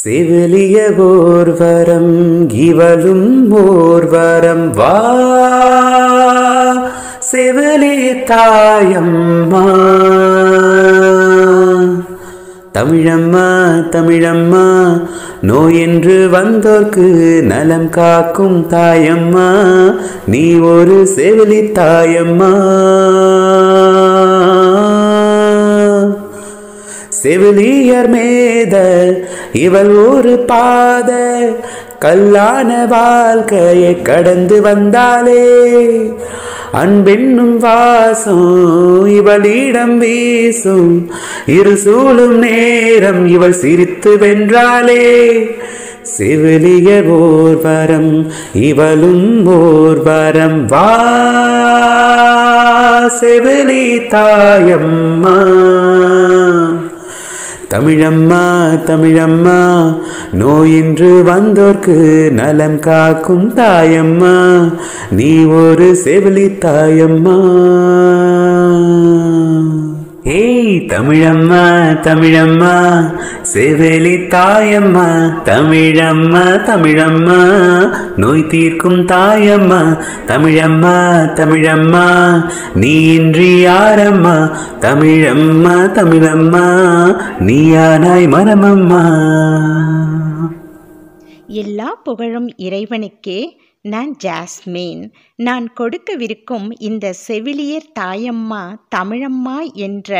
செவிலிய ஓர்வரம் இவளும் ஓர்வரம் வா செவிலி தாயம்மா தமிழம்மா தமிழம்மா நோய் என்று வந்தோர்க்கு நலம் காக்கும் தாயம்மா நீ ஒரு செவிலி தாயம்மா செவிலியர் மேத இவள் ஒரு பாத கல்லான வாழ்க்கையை கடந்து வந்தாலே அன்பென்னும் வாசம் இவளிடம் வீசும் இரு சூழும் நேரம் இவள் சிரித்து வென்றாலே சிவிலிய ஓர்வரம் இவளும் ஓர்வரம் வா செவிலி தாயம்மா தமிழம்மா தமிழம்மா நோயின்று வந்தோர்க்கு நலம் காக்கும் தாயம்மா நீ ஒரு செவிலி தாயம்மா ஏய் தமிழம்மா தமிழம்மா செவலி தாயம்மா தமிழம்மா தமிழம்மா நோய் தீர்க்கும் தாயம்மா தமிழம்மா தமிழம்மா நீ இன்றி யாரம்மா தமிழம்மா தமிழம்மா நீ யானாய் மரமம்மா எல்லா புகழும் இறைவனுக்கே நான் ஜாஸ்மின் நான் கொடுக்கவிருக்கும் இந்த செவிலியர் தாயம்மா தமிழம்மா என்ற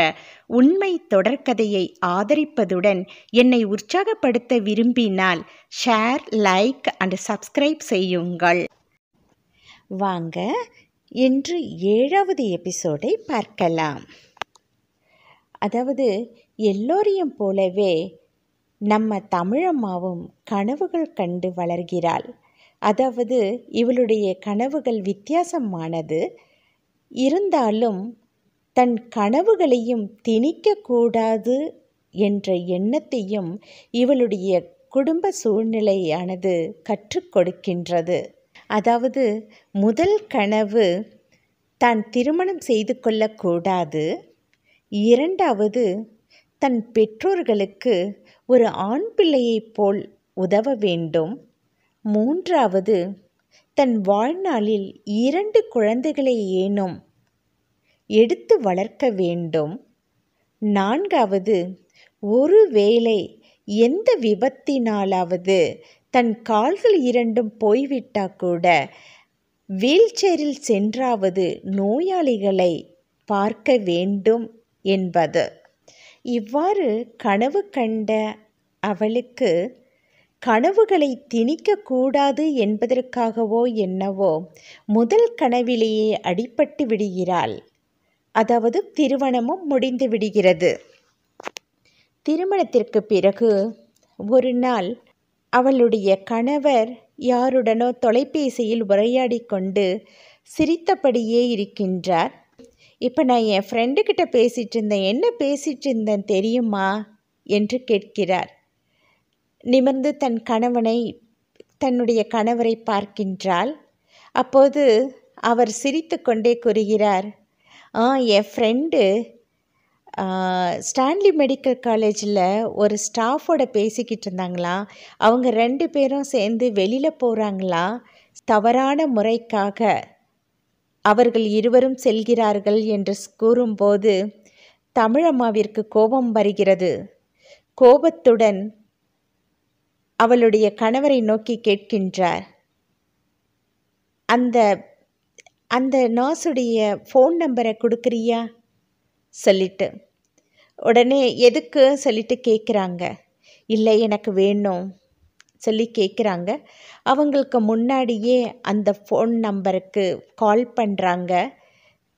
உண்மை தொடர்கதையை ஆதரிப்பதுடன் என்னை உற்சாகப்படுத்த விரும்பினால் ஷேர் லைக் அண்ட் சப்ஸ்கிரைப் செய்யுங்கள் வாங்க என்று ஏழாவது எபிசோடை பார்க்கலாம் அதாவது எல்லோரையும் போலவே நம்ம தமிழம்மாவும் கனவுகள் கண்டு வளர்கிறாள் அதாவது இவளுடைய கனவுகள் வித்தியாசமானது இருந்தாலும் தன் கனவுகளையும் திணிக்கக்கூடாது என்ற எண்ணத்தையும் இவளுடைய குடும்ப சூழ்நிலையானது கற்றுக் கொடுக்கின்றது அதாவது முதல் கனவு தான் திருமணம் செய்து கொள்ளக்கூடாது இரண்டாவது தன் பெற்றோர்களுக்கு ஒரு ஆண் பிள்ளையைப் போல் உதவ வேண்டும் மூன்றாவது தன் வாழ்நாளில் இரண்டு குழந்தைகளை ஏனும் எடுத்து வளர்க்க வேண்டும் நான்காவது ஒருவேளை எந்த விபத்தினாலாவது தன் கால்கள் இரண்டும் போய்விட்டா கூட வீல்சேரில் சென்றாவது நோயாளிகளை பார்க்க வேண்டும் என்பது இவ்வாறு கனவு கண்ட அவளுக்கு கனவுகளை திணிக்கக்கூடாது என்பதற்காகவோ என்னவோ முதல் கனவிலேயே அடிபட்டு விடுகிறாள் அதாவது திருமணமும் முடிந்து விடுகிறது திருமணத்திற்கு பிறகு ஒரு நாள் அவளுடைய கணவர் யாருடனோ தொலைபேசியில் உரையாடி கொண்டு சிரித்தபடியே இருக்கின்றார் இப்போ நான் என் ஃப்ரெண்டுக்கிட்ட பேசிகிட்டு இருந்தேன் என்ன பேசிகிட்டு இருந்தேன் தெரியுமா என்று கேட்கிறார் நிமிர்ந்து தன் கணவனை தன்னுடைய கணவரை பார்க்கின்றாள் அப்போது அவர் சிரித்து கொண்டே கூறுகிறார் ஆ என் ஃப்ரெண்டு ஸ்டான்லி மெடிக்கல் காலேஜில் ஒரு ஸ்டாஃபோட பேசிக்கிட்டு இருந்தாங்களா அவங்க ரெண்டு பேரும் சேர்ந்து வெளியில் போகிறாங்களா தவறான முறைக்காக அவர்கள் இருவரும் செல்கிறார்கள் என்று கூறும்போது தமிழம்மாவிற்கு கோபம் வருகிறது கோபத்துடன் அவளுடைய கணவரை நோக்கி கேட்கின்றார் அந்த அந்த நர்ஸுடைய ஃபோன் நம்பரை கொடுக்குறியா சொல்லிட்டு உடனே எதுக்கு சொல்லிட்டு கேட்குறாங்க இல்லை எனக்கு வேணும் சொல்லி கேட்குறாங்க அவங்களுக்கு முன்னாடியே அந்த ஃபோன் நம்பருக்கு கால் பண்ணுறாங்க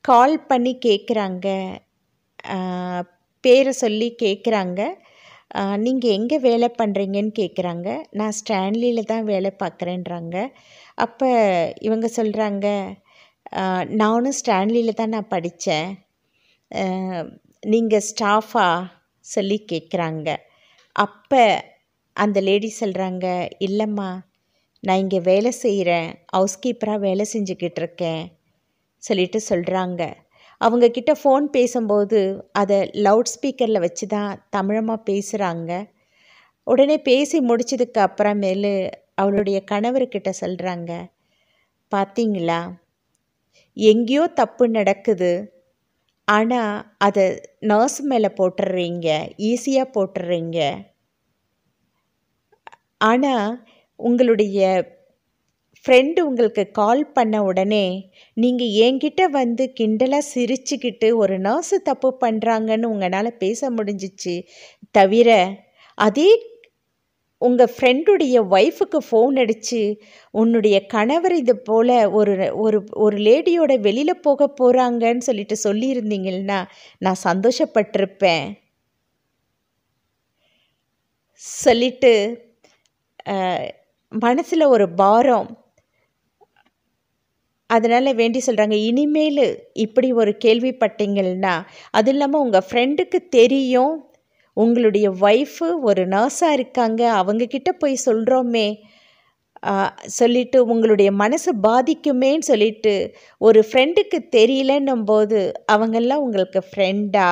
கால் பண்ணி கேட்குறாங்க பேரை சொல்லி கேட்குறாங்க நீங்கள் எங்கே வேலை பண்ணுறீங்கன்னு கேட்குறாங்க நான் ஸ்டான்லியில் தான் வேலை பார்க்குறேன்றாங்க அப்போ இவங்க சொல்கிறாங்க நானும் ஸ்டான்லியில் தான் நான் படித்தேன் நீங்கள் ஸ்டாஃபா சொல்லி கேட்குறாங்க அப்போ அந்த லேடி சொல்கிறாங்க இல்லைம்மா நான் இங்கே வேலை செய்கிறேன் ஹவுஸ் கீப்பராக வேலை செஞ்சுக்கிட்டு இருக்கேன் சொல்லிட்டு சொல்கிறாங்க அவங்க கிட்ட ஃபோன் பேசும்போது அதை லவுட் ஸ்பீக்கரில் வச்சு தான் தமிழமாக பேசுகிறாங்க உடனே பேசி முடிச்சதுக்கு அப்புறமேலு அவளுடைய கணவர்கிட்ட சொல்கிறாங்க பார்த்தீங்களா எங்கேயோ தப்பு நடக்குது ஆனால் அதை நர்ஸ் மேலே போட்டுடுறீங்க ஈஸியாக போட்டுடுறீங்க ஆனால் உங்களுடைய ஃப்ரெண்டு உங்களுக்கு கால் பண்ண உடனே நீங்கள் என்கிட்ட வந்து கிண்டலாக சிரிச்சுக்கிட்டு ஒரு நர்ஸு தப்பு பண்ணுறாங்கன்னு உங்களால் பேச முடிஞ்சிச்சு தவிர அதே உங்கள் ஃப்ரெண்டுடைய ஒய்ஃபுக்கு ஃபோன் அடித்து உன்னுடைய கணவர் இது போல் ஒரு ஒரு ஒரு லேடியோட வெளியில் போக போகிறாங்கன்னு சொல்லிட்டு சொல்லியிருந்தீங்கன்னா நான் சந்தோஷப்பட்டிருப்பேன் சொல்லிட்டு மனசில் ஒரு பாரம் அதனால் வேண்டி சொல்கிறாங்க இனிமேல் இப்படி ஒரு கேள்விப்பட்டீங்கன்னா அது இல்லாமல் உங்கள் ஃப்ரெண்டுக்கு தெரியும் உங்களுடைய ஒய்ஃபு ஒரு நர்ஸாக இருக்காங்க அவங்கக்கிட்ட போய் சொல்கிறோமே சொல்லிட்டு உங்களுடைய மனசு பாதிக்குமேன்னு சொல்லிட்டு ஒரு ஃப்ரெண்டுக்கு தெரியலன்னும் போது அவங்கெல்லாம் உங்களுக்கு ஃப்ரெண்டா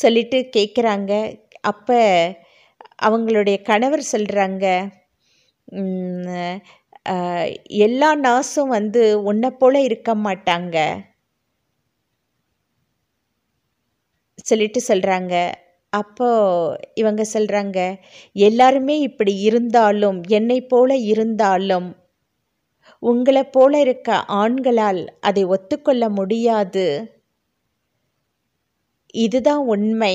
சொல்லிட்டு கேட்குறாங்க அப்போ அவங்களுடைய கணவர் சொல்கிறாங்க எல்லா நர்ஸும் வந்து உன்னை போல இருக்க மாட்டாங்க சொல்லிட்டு சொல்கிறாங்க அப்போது இவங்க சொல்கிறாங்க எல்லாருமே இப்படி இருந்தாலும் என்னை போல இருந்தாலும் உங்களை போல இருக்க ஆண்களால் அதை ஒத்துக்கொள்ள முடியாது இதுதான் உண்மை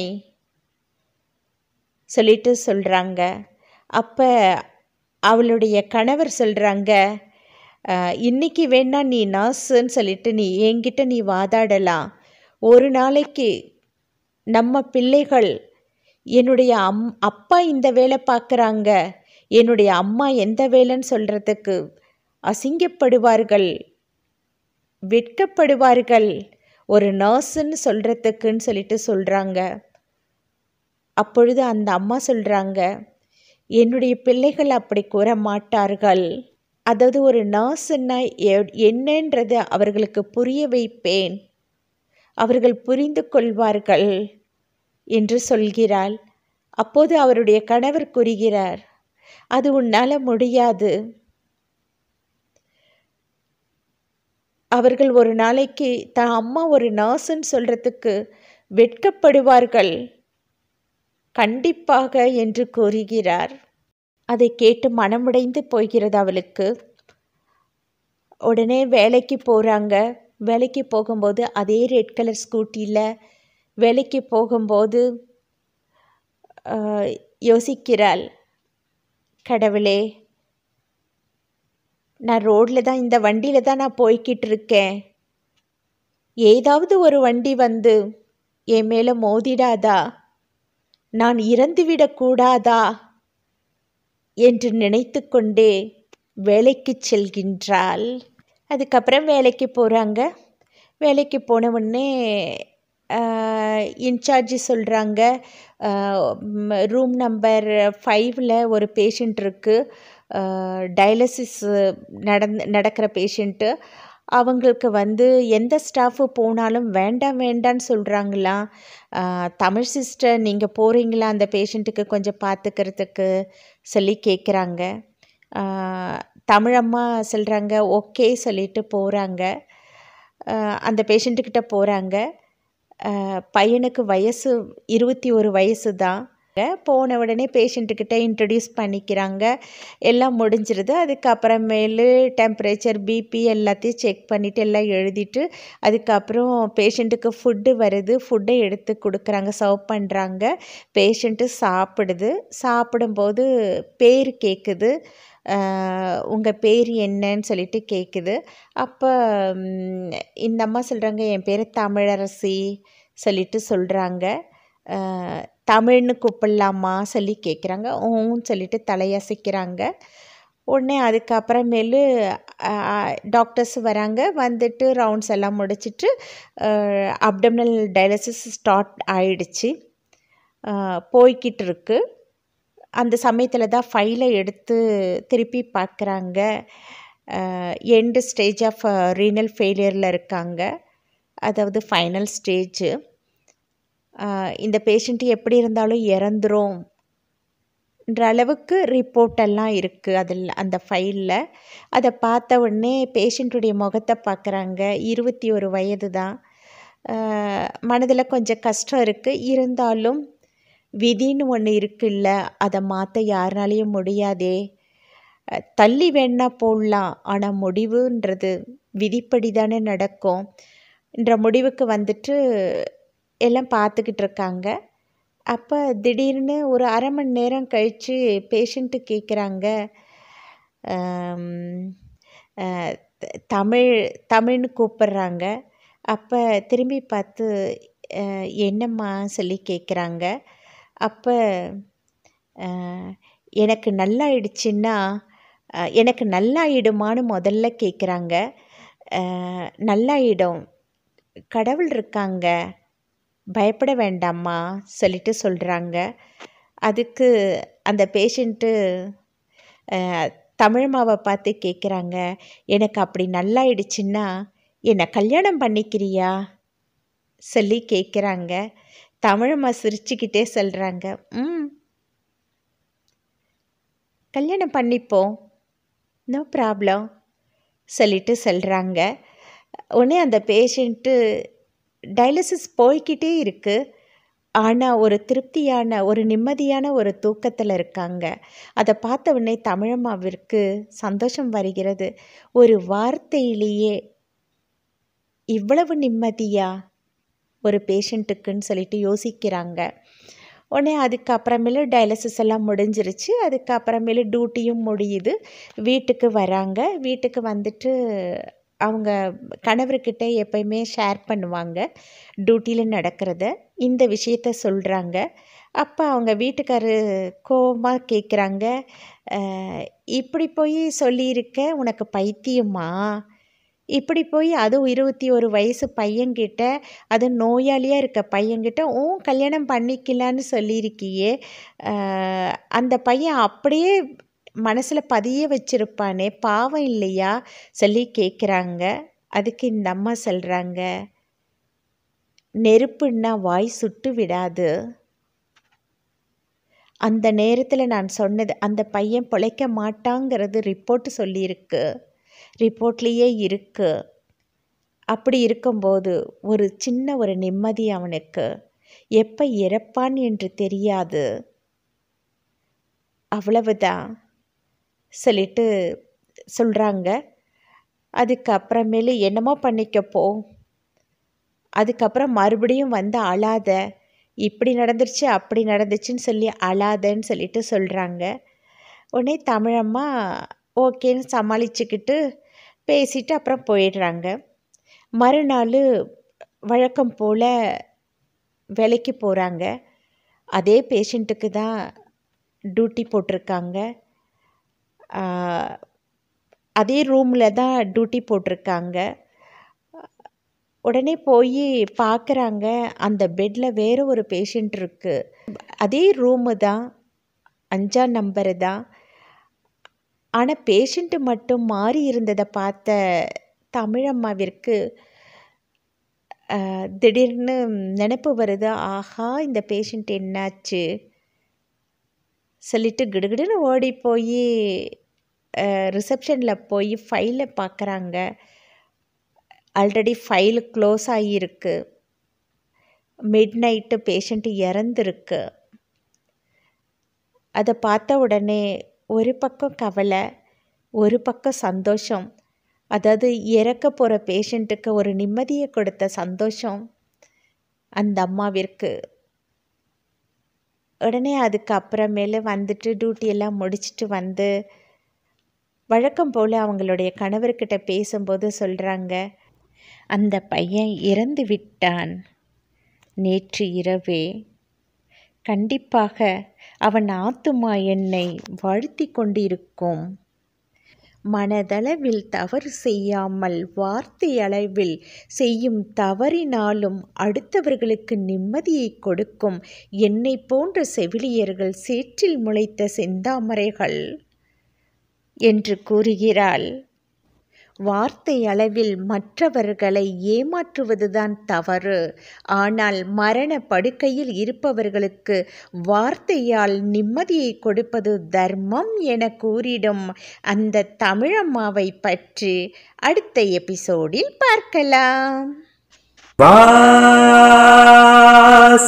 சொல்லிட்டு சொல்கிறாங்க அப்போ அவளுடைய கணவர் சொல்கிறாங்க இன்றைக்கி வேணா நீ நர்ஸுன்னு சொல்லிட்டு நீ என்கிட்ட நீ வாதாடலாம் ஒரு நாளைக்கு நம்ம பிள்ளைகள் என்னுடைய அம் அப்பா இந்த வேலை பார்க்குறாங்க என்னுடைய அம்மா எந்த வேலைன்னு சொல்கிறதுக்கு அசிங்கப்படுவார்கள் வெட்கப்படுவார்கள் ஒரு நர்ஸுன்னு சொல்கிறதுக்குன்னு சொல்லிட்டு சொல்கிறாங்க அப்பொழுது அந்த அம்மா சொல்கிறாங்க என்னுடைய பிள்ளைகள் அப்படி கூற மாட்டார்கள் அதாவது ஒரு நர்ஸ்ன்னா என்னன்றதை அவர்களுக்கு புரிய வைப்பேன் அவர்கள் புரிந்து கொள்வார்கள் என்று சொல்கிறாள் அப்போது அவருடைய கணவர் கூறுகிறார் அது உன்னால் முடியாது அவர்கள் ஒரு நாளைக்கு தான் அம்மா ஒரு நர்ஸுன்னு சொல்கிறதுக்கு வெட்கப்படுவார்கள் கண்டிப்பாக என்று கூறுகிறார் அதை கேட்டு மனமுடைந்து போகிறது அவளுக்கு உடனே வேலைக்கு போகிறாங்க வேலைக்கு போகும்போது அதே ரெட் கலர் ஸ்கூட்டியில் வேலைக்கு போகும்போது யோசிக்கிறாள் கடவுளே நான் ரோடில் தான் இந்த வண்டியில் தான் நான் போய்கிட்டு இருக்கேன் ஏதாவது ஒரு வண்டி வந்து என் மேலே மோதிடாதா நான் இறந்துவிடக்கூடாதா என்று நினைத்து கொண்டே வேலைக்கு செல்கின்றாள் அதுக்கப்புறம் வேலைக்கு போகிறாங்க வேலைக்கு போன உடனே இன்சார்ஜ் சொல்கிறாங்க ரூம் நம்பர் ஃபைவ்ல ஒரு பேஷண்ட் இருக்குது டயாலிசிஸ் நடந் நடக்கிற பேஷண்ட்டு அவங்களுக்கு வந்து எந்த ஸ்டாஃபு போனாலும் வேண்டாம் வேண்டான்னு சொல்கிறாங்களா தமிழ் சிஸ்டர் நீங்கள் போகிறீங்களா அந்த பேஷண்ட்டுக்கு கொஞ்சம் பார்த்துக்கிறதுக்கு சொல்லி கேட்குறாங்க தமிழம்மா சொல்கிறாங்க ஓகே சொல்லிட்டு போகிறாங்க அந்த பேஷண்ட்டுக்கிட்ட போகிறாங்க பையனுக்கு வயசு இருபத்தி ஒரு வயசு தான் போன உடனே பேஷண்ட்டுக்கிட்ட இன்ட்ரடியூஸ் பண்ணிக்கிறாங்க எல்லாம் முடிஞ்சிருது அதுக்கப்புறமேலு டெம்பரேச்சர் பிபி எல்லாத்தையும் செக் பண்ணிவிட்டு எல்லாம் எழுதிட்டு அதுக்கப்புறம் பேஷண்ட்டுக்கு ஃபுட்டு வருது ஃபுட்டை எடுத்து கொடுக்குறாங்க சர்வ் பண்ணுறாங்க பேஷண்ட்டு சாப்பிடுது சாப்பிடும்போது பேர் கேட்குது உங்கள் பேர் என்னன்னு சொல்லிட்டு கேட்குது அப்போ இந்த அம்மா சொல்கிறாங்க என் பேர் தமிழரசி சொல்லிட்டு சொல்கிறாங்க தமிழ்னு கூப்பிடலாமா சொல்லி கேட்குறாங்க ஊன்னு சொல்லிட்டு தலையசைக்கிறாங்க உடனே அதுக்கப்புறமேலு டாக்டர்ஸ் வராங்க வந்துட்டு ரவுண்ட்ஸ் எல்லாம் முடிச்சுட்டு அப்டமினல் டயலசிஸ் ஸ்டார்ட் ஆயிடுச்சு போய்கிட்டு இருக்கு அந்த சமயத்தில் தான் ஃபைலை எடுத்து திருப்பி பார்க்குறாங்க எண்டு ஸ்டேஜ் ஆஃப் ரீனல் ஃபெயிலியரில் இருக்காங்க அதாவது ஃபைனல் ஸ்டேஜு இந்த பேஷண்ட்டு எப்படி இருந்தாலும் இறந்துரும் என்ற அளவுக்கு ரிப்போர்ட்டெல்லாம் இருக்குது அதில் அந்த ஃபைலில் அதை பார்த்த உடனே பேஷண்ட்டுடைய முகத்தை பார்க்குறாங்க இருபத்தி ஒரு வயது தான் மனதில் கொஞ்சம் கஷ்டம் இருக்குது இருந்தாலும் விதின்னு ஒன்று இருக்குல்ல அதை மாற்ற யாருனாலையும் முடியாதே தள்ளி வேணா போடலாம் ஆனால் முடிவுன்றது விதிப்படி தானே நடக்கும் என்ற முடிவுக்கு வந்துட்டு எல்லாம் பார்த்துக்கிட்டு இருக்காங்க அப்போ திடீர்னு ஒரு அரை மணி நேரம் கழித்து பேஷண்ட்டு கேட்குறாங்க தமிழ் தமிழ்னு கூப்பிட்றாங்க அப்போ திரும்பி பார்த்து என்னம்மா சொல்லி கேட்குறாங்க அப்போ எனக்கு நல்லாயிடுச்சுன்னா எனக்கு நல்லாயிடுமான்னு முதல்ல கேட்குறாங்க நல்லாயிடும் கடவுள் இருக்காங்க பயப்பட வேண்டாம்மா சொல்லிட்டு சொல்கிறாங்க அதுக்கு அந்த பேஷண்ட்டு தமிழ்மாவை பார்த்து கேட்குறாங்க எனக்கு அப்படி நல்லாயிடுச்சுன்னா என்னை கல்யாணம் பண்ணிக்கிறியா சொல்லி கேட்குறாங்க தமிழம்மா சிரிச்சுக்கிட்டே சொல்கிறாங்க ம் கல்யாணம் பண்ணிப்போம் நோ ப்ராப்ளம் சொல்லிட்டு சொல்கிறாங்க உடனே அந்த பேஷண்ட்டு டயலிசிஸ் போய்கிட்டே இருக்குது ஆனால் ஒரு திருப்தியான ஒரு நிம்மதியான ஒரு தூக்கத்தில் இருக்காங்க அதை பார்த்த உடனே தமிழம்மாவிற்கு சந்தோஷம் வருகிறது ஒரு வார்த்தையிலேயே இவ்வளவு நிம்மதியாக ஒரு பேஷண்ட்டுக்குன்னு சொல்லிட்டு யோசிக்கிறாங்க உடனே அதுக்கப்புறமேலு டயலசிஸ் எல்லாம் முடிஞ்சிருச்சு அதுக்கப்புறமேலு டியூட்டியும் முடியுது வீட்டுக்கு வராங்க வீட்டுக்கு வந்துட்டு அவங்க கணவர்கிட்ட எப்பயுமே ஷேர் பண்ணுவாங்க டியூட்டியில் நடக்கிறத இந்த விஷயத்த சொல்கிறாங்க அப்போ அவங்க வீட்டுக்காரு கோபமாக கேட்குறாங்க இப்படி போய் சொல்லியிருக்க உனக்கு பைத்தியமா இப்படி போய் அதுவும் இருபத்தி ஒரு வயசு பையன்கிட்ட அது நோயாளியாக இருக்க பையன்கிட்ட ஓ கல்யாணம் பண்ணிக்கலான்னு சொல்லியிருக்கியே அந்த பையன் அப்படியே மனசில் பதிய வச்சுருப்பானே பாவம் இல்லையா சொல்லி கேட்குறாங்க அதுக்கு இந்த அம்மா சொல்கிறாங்க நெருப்புன்னா வாய் சுட்டு விடாது அந்த நேரத்தில் நான் சொன்னது அந்த பையன் பிழைக்க மாட்டாங்கிறது ரிப்போர்ட் சொல்லியிருக்கு ரிப்போர்ட்லேயே இருக்குது அப்படி இருக்கும்போது ஒரு சின்ன ஒரு நிம்மதி அவனுக்கு எப்போ இறப்பான் என்று தெரியாது அவ்வளவுதான் சொல்லிட்டு சொல்கிறாங்க அதுக்கப்புறமேலு என்னமோ பண்ணிக்கப்போ அதுக்கப்புறம் மறுபடியும் வந்து அழாத இப்படி நடந்துருச்சு அப்படி நடந்துச்சுன்னு சொல்லி அழாதன்னு சொல்லிட்டு சொல்கிறாங்க உடனே தமிழம்மா ஓகேன்னு சமாளிச்சுக்கிட்டு பேசிட்டு அப்புறம் போயிடுறாங்க மறுநாள் வழக்கம் போல் வேலைக்கு போகிறாங்க அதே பேஷண்ட்டுக்கு தான் டியூட்டி போட்டிருக்காங்க அதே ரூமில் தான் டியூட்டி போட்டிருக்காங்க உடனே போய் பார்க்குறாங்க அந்த பெட்டில் வேறு ஒரு பேஷண்ட் இருக்குது அதே ரூமு தான் அஞ்சாம் நம்பரு தான் ஆனால் பேஷண்ட்டு மட்டும் மாறி இருந்ததை பார்த்த தமிழம்மாவிற்கு திடீர்னு நினப்பு வருது ஆஹா இந்த பேஷண்ட் என்னாச்சு சொல்லிட்டு கிடுகிடுன்னு ஓடி போய் ரிசப்ஷனில் போய் ஃபைலை பார்க்குறாங்க ஆல்ரெடி ஃபைல் க்ளோஸ் ஆகியிருக்கு மிட் நைட்டு பேஷண்ட்டு இறந்துருக்கு அதை பார்த்த உடனே ஒரு பக்கம் கவலை ஒரு பக்கம் சந்தோஷம் அதாவது இறக்க போகிற பேஷண்ட்டுக்கு ஒரு நிம்மதியை கொடுத்த சந்தோஷம் அந்த அம்மாவிற்கு உடனே அதுக்கப்புறமேலு வந்துட்டு டியூட்டியெல்லாம் முடிச்சுட்டு வந்து வழக்கம் போல் அவங்களுடைய கணவர்கிட்ட பேசும்போது சொல்கிறாங்க அந்த பையன் இறந்து விட்டான் நேற்று இரவே கண்டிப்பாக அவன் ஆத்துமா என்னை வாழ்த்தி கொண்டிருக்கும் மனதளவில் தவறு செய்யாமல் வார்த்தையளவில் செய்யும் தவறினாலும் அடுத்தவர்களுக்கு நிம்மதியை கொடுக்கும் என்னை போன்ற செவிலியர்கள் சேற்றில் முளைத்த செந்தாமரைகள் என்று கூறுகிறாள் வார்த்தை அளவில் மற்றவர்களை ஏமாற்றுவதுதான் தவறு ஆனால் மரண படுக்கையில் இருப்பவர்களுக்கு வார்த்தையால் நிம்மதியை கொடுப்பது தர்மம் என கூறிடும் அந்த தமிழம்மாவை பற்றி அடுத்த எபிசோடில் பார்க்கலாம்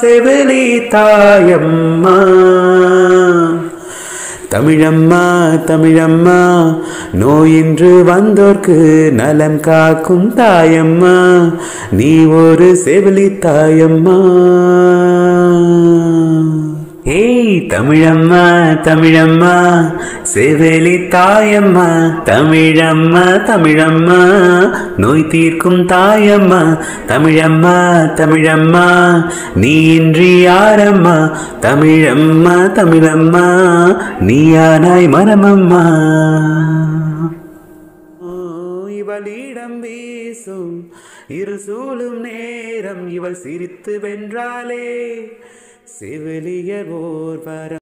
செவிலி தாயம்மா தமிழம்மா தமிழம்மா நோயின்று வந்தோர்க்கு நலம் காக்கும் தாயம்மா நீ ஒரு செவிலி தாயம்மா ஏய் தமிழம்மா தமிழம்மா செவலி தாயம்மா தமிழம்மா தமிழம்மா நோய் தீர்க்கும் தாயம்மா தமிழம்மா தமிழம்மா நீ இன்றி யாரம்மா தமிழம்மா தமிழம்மா நீ யானாய் மரமம்மா இவளிடம் வீசும் இரு சூழும் நேரம் இவள் சிரித்து வென்றாலே செவிலியர் ஓர் வரம்